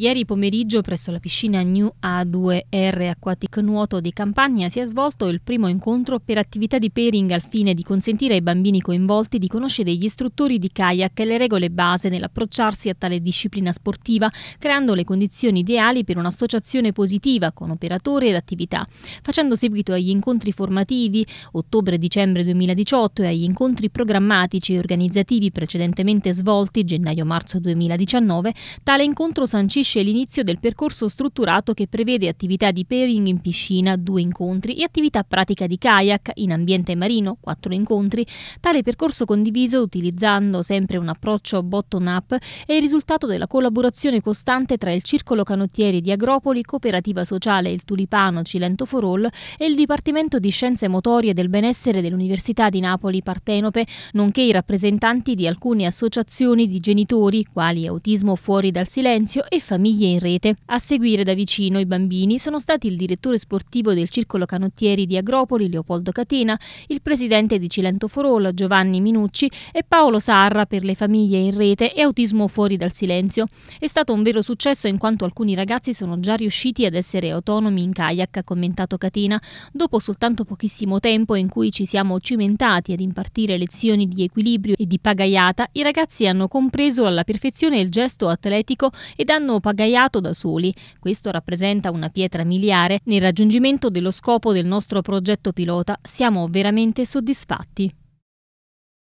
Ieri pomeriggio presso la piscina New A2R Aquatic Nuoto di Campania si è svolto il primo incontro per attività di pairing al fine di consentire ai bambini coinvolti di conoscere gli istruttori di kayak e le regole base nell'approcciarsi a tale disciplina sportiva, creando le condizioni ideali per un'associazione positiva con operatori ed attività. Facendo seguito agli incontri formativi ottobre-dicembre 2018 e agli incontri programmatici e organizzativi precedentemente svolti gennaio-marzo 2019, tale incontro sancisce stabilisce l'inizio del percorso strutturato che prevede attività di pairing in piscina, due incontri e attività pratica di kayak in ambiente marino, quattro incontri. Tale percorso condiviso utilizzando sempre un approccio bottom-up è il risultato della collaborazione costante tra il Circolo Canottieri di Agropoli, Cooperativa Sociale Il Tulipano Cilento for All e il Dipartimento di Scienze Motorie del Benessere dell'Università di Napoli Partenope, nonché i rappresentanti di alcune associazioni di genitori, quali Autismo Fuori dal Silenzio e Famiglia Famiglie in Rete. A seguire da vicino i bambini sono stati il direttore sportivo del Circolo Canottieri di Agropoli, Leopoldo Catena, il presidente di Cilento Forola, Giovanni Minucci e Paolo Sarra per le famiglie in rete e autismo fuori dal silenzio. È stato un vero successo in quanto alcuni ragazzi sono già riusciti ad essere autonomi in kayak, ha commentato Catena, dopo soltanto pochissimo tempo in cui ci siamo cimentati ad impartire lezioni di equilibrio e di pagaiata, i ragazzi hanno compreso alla perfezione il gesto atletico ed hanno pagaiato da soli. Questo rappresenta una pietra miliare nel raggiungimento dello scopo del nostro progetto pilota. Siamo veramente soddisfatti.